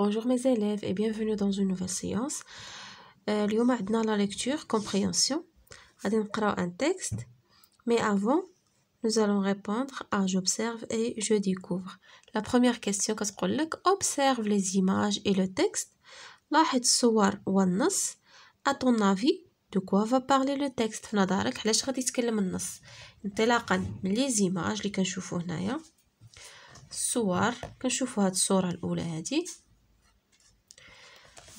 Bonjour mes élèves et bienvenue dans une nouvelle séance. Euh, allons maintenant la lecture compréhension. allons lire un texte mais avant nous allons répondre à j'observe et je découvre. La première question te dit observe les images et le texte. À ton avis de quoi va parler le texte Nous نظرك علاش غادي يتكلم النص انطلاقا من لي زيماج اللي هنايا الصور الصوره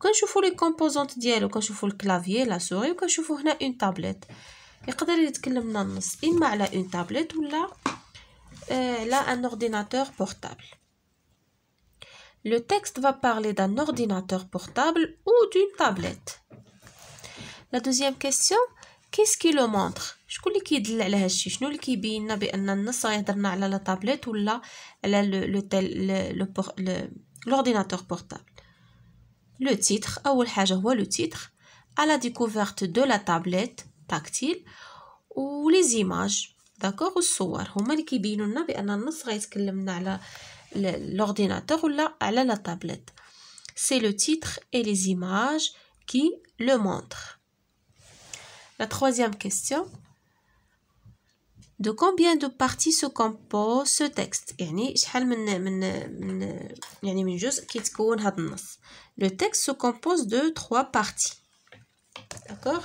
Quand je fais les composantes ou quand je fais le clavier, la souris, quand je fous une tablette, il une tablette ou euh, un ordinateur portable. Le texte va parler d'un ordinateur portable ou d'une tablette. La deuxième question, qu'est-ce qui le montre Je ne sais tablette ou le l'ordinateur portable le titre أول le titre à la découverte de la tablette tactile ou les images d'accord والصور هما اللي كيبينوا لنا بان النص غيتكلمنا على l'ordinateur ولا على la tablette c'est le titre et les images qui le montrent la troisième question de combien de parties se compose ce texte يعني شحال من من يعني من جزء كيتكون le texte se compose de trois parties. D'accord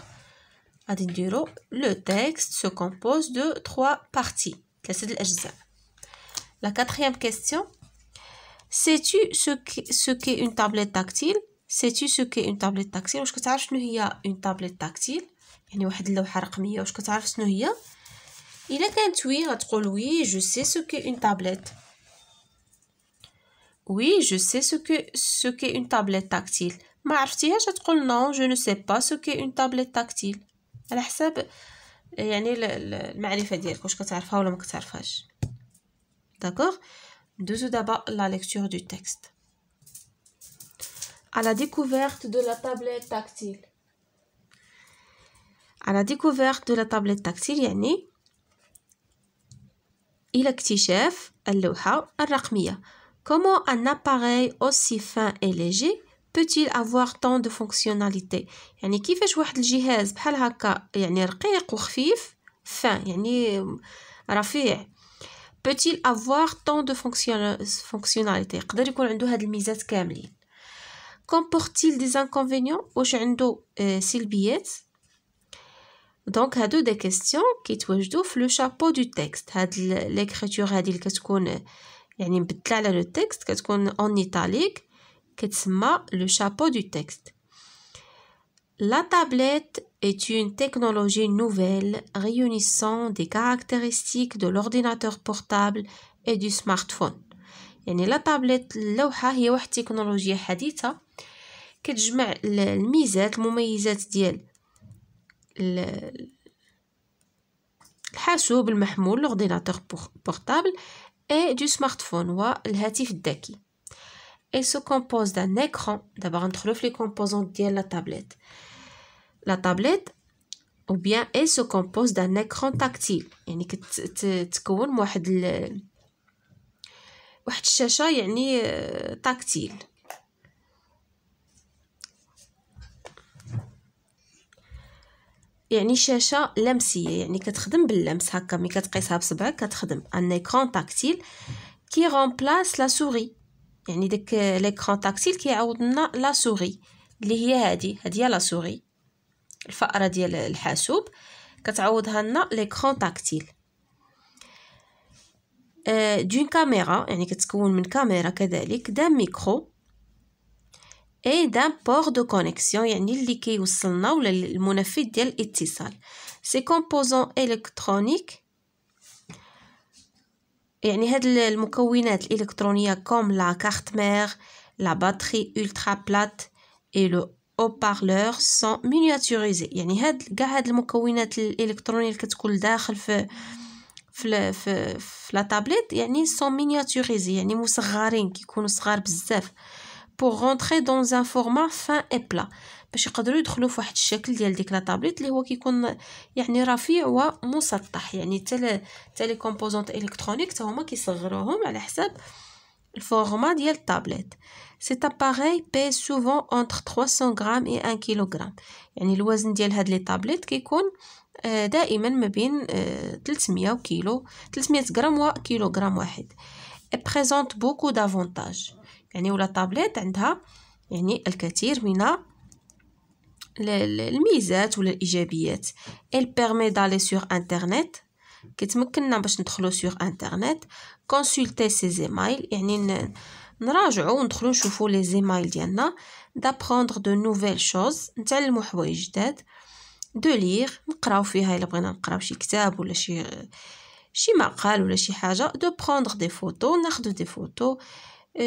Le texte se compose de trois parties. La quatrième question. Sais-tu ce qu'est une tablette tactile Sais-tu ce qu'est une tablette tactile واش كتعرف شنو هي une tablette tactile يعني واحد اللوحة رقمية واش كتعرف شنو هي إلا كانت وي oui, je sais ce que ce qu'est une tablette tactile. je عرفتيهاش le non, je ne sais pas ce qu'est une tablette tactile. على حساب يعني المعرفة ديالك واش كتعرفها ولا ما كتعرفهاش. D'accord Deux d'abord la lecture du texte. À la découverte de la tablette tactile. À la découverte de la tablette tactile, يعني إلى اكتشاف اللوحة الرقمية. Comment un appareil aussi fin et léger peut-il avoir tant de fonctionnalités يعني كيفاش واحد الجهاز بحال هكا يعني رقيق وخفيف fin يعني رفيع peut-il avoir tant de fonctionnalités يقدر يكون عنده هاد الميزات كاملين comporte-t-il des inconvénients واش عنده سلبيات دونك هادو دي كيستيون كيتوجدوا في لو شابو دو تيكست هاد l'écriture هادي اللي كتكون en italique qui le chapeau du La tablette est une technologie nouvelle réunissant des caractéristiques de l'ordinateur portable et du smartphone. la tablette اللوحة هي واحد تكنولوجيا حديثة كتجمع الميزات ديال portable et du smartphone ou والهاتف d'aki. elle se compose d'un écran d'abord entre les composants de la tablette la tablette ou bien elle se compose d'un écran tactile Il y a une واحد الشاشه يعني تاكتيل يعني شاشه لمسيه يعني كتخدم باللمس هكا ملي كتقيسها بصبعك كتخدم ان ايكرون تاكتيل كي رومبلاس لا سوري يعني داك ليكرون تاكتيل كيعوض لنا لا سوري اللي هي هادي هادي هي لا سوري الفأرة ديال الحاسوب كتعوضها لنا ليكرون تاكتيل آه، دون كاميرا يعني كتكون من كاميرا كذلك دان ميكرو et d'un port de connexion y a ni le ou ça n'a le le mona fidèle et tissable, ces composants électroniques y ni had le le électronia comme la carte mère, la batterie ultra plate et le haut parleur sont miniaturisés y ni had ghad le moukawinat électronia que tout l'intérieur de la tablette y ni sont miniaturisés y a ni plus grands qui sont plus grands pour rentrer dans un format fin et plat باش يقدروا يدخلوا في واحد الشكل ديال ديك لا طابليت اللي هو كيكون يعني رفيع ومسطح يعني حتى حتى لي كومبوزونط الكترونيك حتى هما كيصغروهم على حساب الفورما ديال الطابليت سي اباري بي سوفون اونتر 300 غرام اي 1 كيلوغرام يعني الوزن ديال هاد لي طابليت كيكون آه، دائما ما بين 300 آه، وكيلو 300 غرام وكيلوغرام واحد اي بريزونت بوكو دافونتاج يعني ولا طابليت عندها يعني الكثير من الميزات ولا الايجابيات ال بيرمي دالي سور انترنيت كتمكننا باش ندخلو سور انترنيت كونسولتي سي زيمايل يعني نراجعو وندخلو نشوفو لي زيمايل ديالنا دابروندر دو نوفيل شوز نتعلمو حوايج جداد دو لير نقراو فيها الا بغينا نقراو شي كتاب ولا شي شي مقال ولا شي حاجه دو بروندغ دي فوتو ناخدو دي فوتو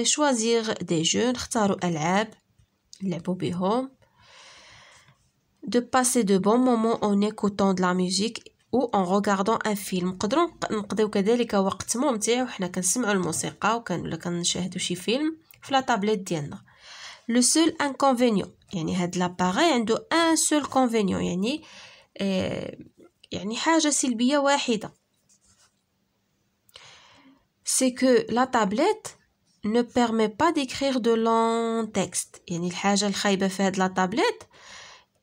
choisir des jeux نختاروا ألعاب نلعبوا بهم de passer de bons moments en écoutant de la musique ou en regardant un film نقدروا نقضيو كذلك وقت ممتع وحنا كنسمعوا الموسيقى وكان ولا كنشاهدوا شي فيلم في لا طابليت ديالنا لو سول انكونفينيون يعني هاد لاباغي عنده un seul inconvénient, يعني يعني حاجه سلبيه واحده c'est que la tablette ne permet pas d'écrire de long texte يعني الحاجه الخايبه في هاد لا تابليت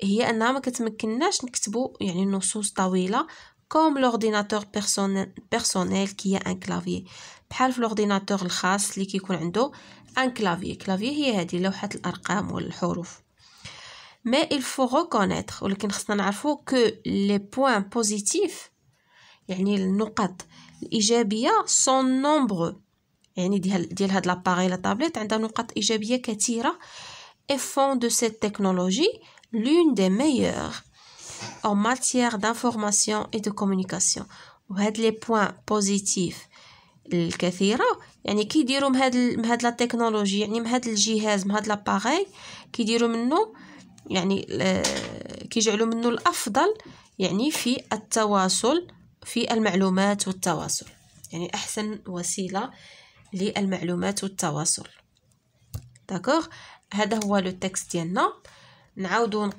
هي انها ما كتمكنناش نكتبوا يعني نصوص طويله كوم لورديناتور بيرسونيل بيرسونيل كي هي ان كلافيي بحال في لورديناتور الخاص اللي كيكون عنده ان كلافيي كلافيي هي هذه لوحه الارقام والحروف مي il faut reconnaître ولكن خصنا نعرفوا كو لي بوين بوزيتيف يعني النقط الايجابيه سون نومبرو يعني ديال ديال هاد لاباغي لا طابليت عندها نقاط ايجابيه كثيره et دو سيت تكنولوجي لون دي des meilleures en دانفورماسيون d'information دو كومونيكاسيون communication وهاد لي بوين بوزيتيف الكثيره يعني كيديروا مهاد مهاد لا تكنولوجي يعني مهاد الجهاز مهاد لاباغي كيديروا منه يعني كيجعلوا منه الافضل يعني في التواصل في المعلومات والتواصل يعني احسن وسيله للمعلومات والتواصل داكوغ هذا هو لو تكست ديالنا نعاودو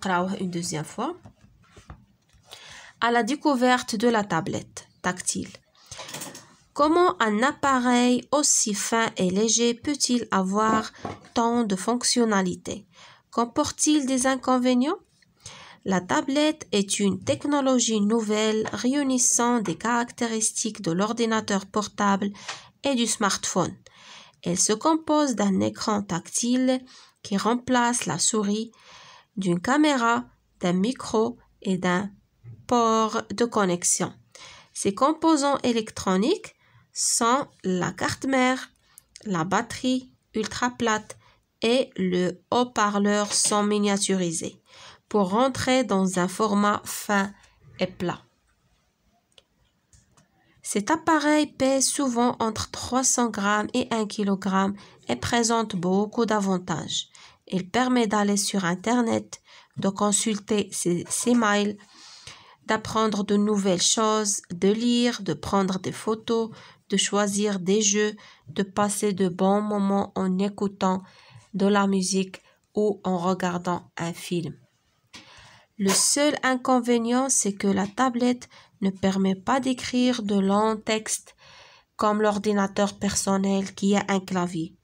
à la découverte de la tablette tactile Comment un appareil aussi fin et léger peut-il avoir tant de fonctionnalités Comporte-t-il des inconvénients La tablette est une technologie nouvelle réunissant des caractéristiques de l'ordinateur portable et du smartphone. Elle se compose d'un écran tactile qui remplace la souris, d'une caméra, d'un micro et d'un port de connexion. Ses composants électroniques sont la carte mère, la batterie ultra plate et le haut-parleur sont miniaturisés pour rentrer dans un format fin et plat. Cet appareil pèse souvent entre 300 grammes et 1 kg et présente beaucoup d'avantages. Il permet d'aller sur Internet, de consulter ses mails, d'apprendre de nouvelles choses, de lire, de prendre des photos, de choisir des jeux, de passer de bons moments en écoutant de la musique ou en regardant un film. Le seul inconvénient, c'est que la tablette ne permet pas d'écrire de longs textes comme l'ordinateur personnel qui a un clavier.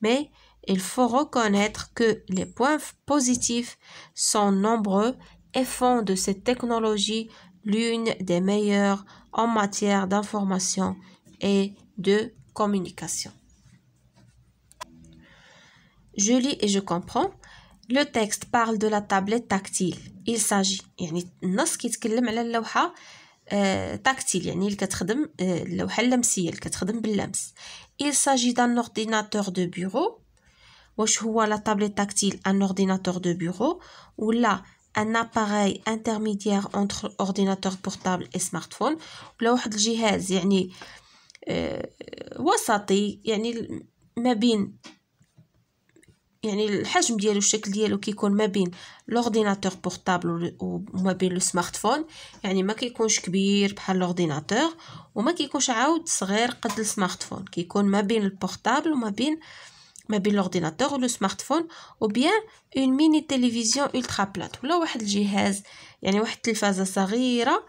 Mais il faut reconnaître que les points positifs sont nombreux et font de cette technologie l'une des meilleures en matière d'information et de communication. Je lis et je comprends. Le texte parle de la tablette tactile. Il s'agit, تاكتيل آه، يعني اللي كتخدم آه، اللوحه اللمسيه اللي كتخدم باللمس il s'agit d'un ordinateur de bureau واش هو لا تابليت تاكتيل ان اورديناتور دو بيرو ولا ان اباري انترميديير اونتر اورديناتور بورتابل اي سمارتفون ولا واحد الجهاز يعني آه، وسطي يعني ما بين يعني الحجم ديالو الشكل ديالو كيكون ما بين لورديناتور بورطابل وما بين لو سمارتفون يعني ما كيكونش كبير بحال لورديناتور وما كيكونش عاود صغير قد السمارتفون كيكون ما بين البورطابل وما بين ما بين لورديناتور ولو سمارتفون بيان اون ميني تلفزيون الترا بلات ولا واحد الجهاز يعني واحد التلفازه صغيره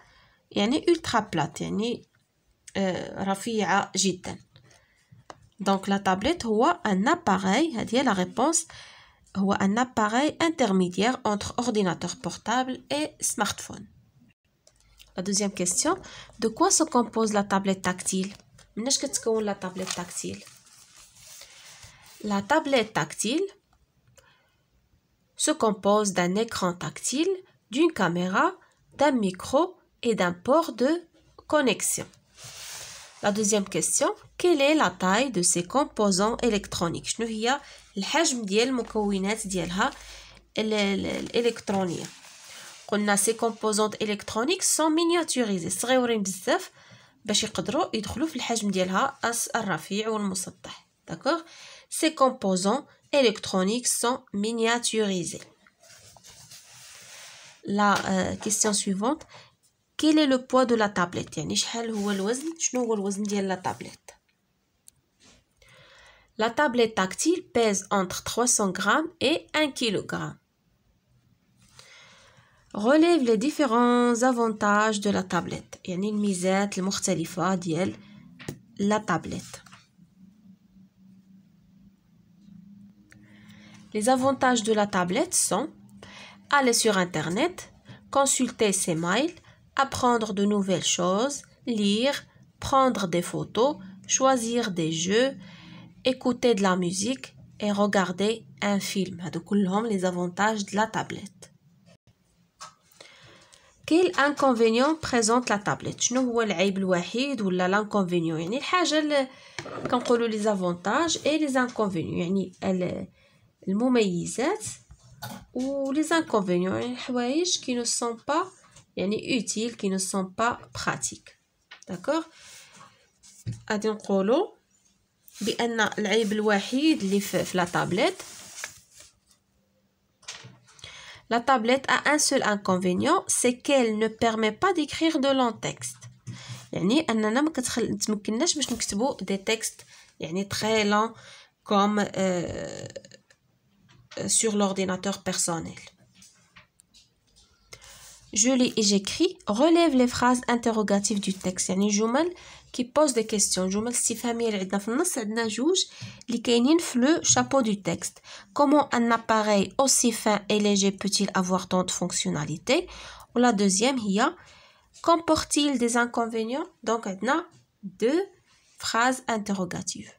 يعني الترا بلات يعني آه، رفيعه جدا Donc la tablette ou un appareil c'est-à-dire la réponse ou un appareil intermédiaire entre ordinateur portable et smartphone. La deuxième question, de quoi se compose la tablette tactile ce que tablette tactile La tablette tactile se compose d'un écran tactile, d'une caméra, d'un micro et d'un port de connexion. La deuxième question, quelle est la taille de ces composants électroniques شنو Le الحجم ديال المكونات ديالها الالكترونيه قلنا ces composants électroniques sont miniaturisés صغيرين بزاف le يقدروا de la الحجم ديالها le والمسطح D'accord, ces composants électroniques sont miniaturisés La euh, question suivante, quel est le poids de la tablette La tablette tactile pèse entre 300 grammes et 1 kg. Relève les différents avantages de la tablette. la tablette. Les avantages de la tablette sont aller sur Internet, consulter ses mails, apprendre de nouvelles choses, lire, prendre des photos, choisir des jeux, écouter de la musique et regarder un film. Hadakoulhom les avantages de la tablette. Quels inconvénients présente la tablette شنو هو ou l'inconvénient les avantages et les inconvénients Il y ou les inconvénients qui ne sont pas يعني utiles qui ne sont pas pratiques d'accord غادي نقولوا بان العيب الوحيد La tablette a un seul inconvénient, c'est qu'elle ne permet pas d'écrire de longs textes. يعني اننا ما كتخل تمكناش باش نكتبوا دي تيكست sur l'ordinateur personnel je lis et j'écris, relève les phrases interrogatives du texte يعني جمل qui pose des questions جمل si اللي عندنا في النص عندنا جوج اللي كاينين chapeau du texte comment un appareil aussi fin et léger peut-il avoir tant de fonctionnalités ou la deuxième il y a comporte-t-il des inconvénients donc a deux phrases interrogatives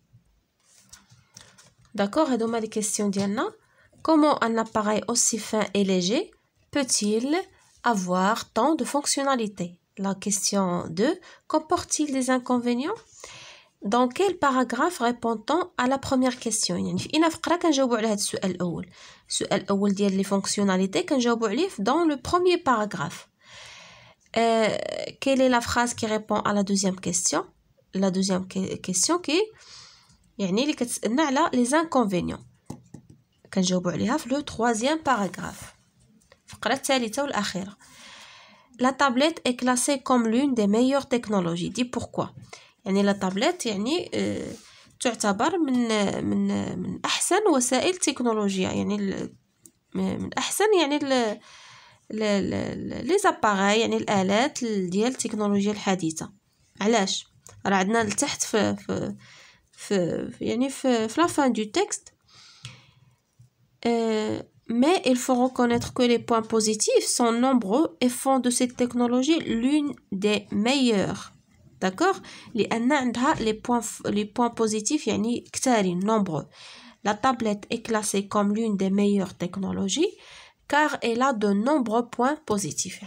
d'accord Et donc, les questions ديالنا comment un appareil aussi fin et léger peut-il avoir tant de fonctionnalités. La question 2, comporte-t-il des inconvénients dans quel paragraphe répond-on à la première question يعني في question فقره dans le premier paragraphe euh, quelle est la phrase qui répond à la deuxième question la deuxième question qui يعني les inconvénients le troisième paragraphe الفقرة الثالثة والأخيرة لا تابلت اي كلاسي كوم لون دي ميور تكنولوجي دي بوركوا يعني لا تابلت يعني euh, تعتبر من من من احسن وسائل التكنولوجيا يعني من احسن يعني لي زاباغاي يعني الالات ديال التكنولوجيا الحديثه علاش راه عندنا لتحت في في في يعني في في لافان دو تيكست mais il faut reconnaître que les points positifs sont nombreux et font de cette technologie l'une des meilleures. D'accord les, points, les points positifs, sont nombreux. La tablette est classée comme l'une des meilleures technologies car elle a de nombreux points positifs.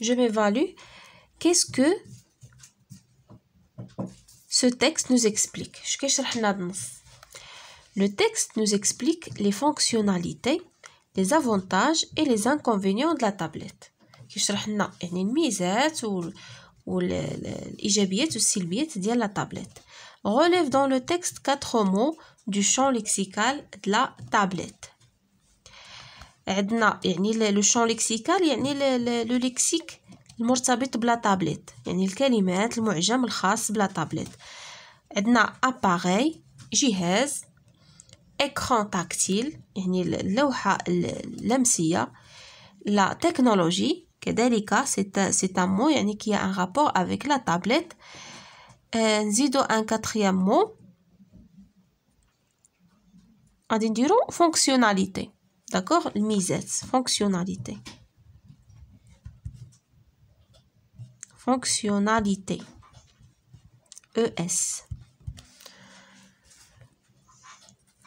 Je m'évalue. Qu'est-ce que ce texte nous explique, le texte nous explique les fonctionnalités, les avantages et les inconvénients de la tablette. la لنا relève dans le texte quatre mots du champ lexical de la tablette le champ lexical le lexique المرتبط بلا تابلت يعني الكلمات المعجم الخاص بلا تابلت عندنا اباري جهاز اكران تاكتيل يعني اللوحه اللمسيه لا تكنولوجي كذلك سي ان مو يعني كي ان رابور افيك لا تابلت نزيدو ان كاتريام مو غادي نديرو فونكسيوناليتي داكوغ الميزات فونكسيوناليتي fonctionnalité ES.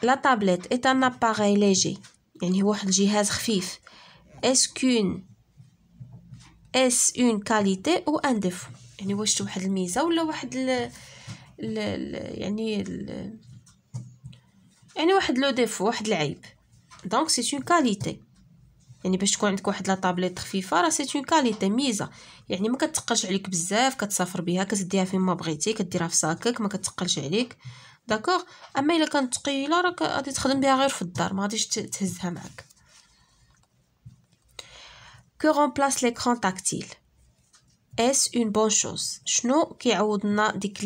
La tablette est un appareil léger يعني واحد الجهاز خفيف est-ce qu'une est-ce une qualité ou un défaut يعني واش واحد الميزه ولا واحد ال... ال... ال... يعني ال... يعني واحد لو ديفو واحد العيب دونك سي اون كاليتي يعني باش تكون عندك واحد طابليت خفيفه راه سي اون كاليتي ميزه يعني ما كتقلش عليك بزاف كتسافر بها كتديها فين ما بغيتي كديرها في ساكك ما كتقلش عليك داكوغ اما الا كانت ثقيله راك غادي تخدم بها غير في الدار ما غاديش تهزها معاك كو رومبلاس ليكرون tactile اس اون بون شوز chose شنو كيعوض لنا ديك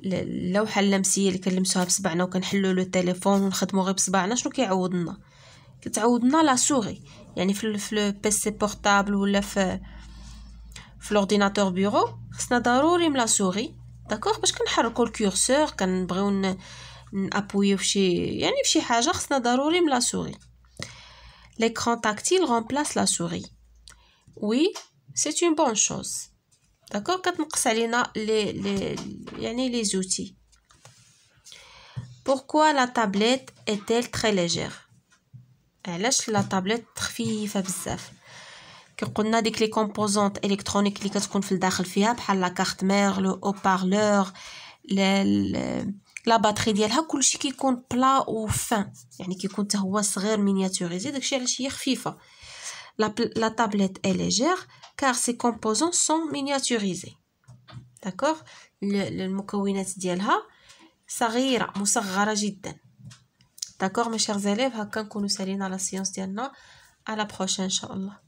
اللوحه اللمسيه اللي كنلمسوها بصبعنا وكنحلو لو تليفون ونخدمو غير بصبعنا شنو كيعوض لنا Vous avez la souris. Vous avez le PC portable ou l'ordinateur bureau. Vous n'avez pas la souris. D'accord Parce que vous avez le curseur. Vous avez un appui un fichier. Vous n'avez pas de choses. Vous n'avez pas de souris. L'écran tactile remplace la souris. Oui, c'est une bonne chose. D'accord Quand vous avez les outils. Pourquoi la tablette est-elle très légère علاش لا طابليت خفيفه بزاف كي قلنا ديك لي كومبوزونط الكترونيك اللي كتكون في الداخل فيها بحال لا كارت مير لو او بارلور لا باتري ديالها كلشي كيكون بلا و فان يعني كيكون حتى هو صغير مينياتوريزي داكشي علاش هي خفيفه لا لا طابليت اي ليجير كار سي كومبوزون سون مينياتوريزي داكوغ المكونات ديالها صغيره مصغره جدا D'accord, mes chers élèves, à quand nous saluons dans la séance d'ailleurs À la prochaine, inshallah.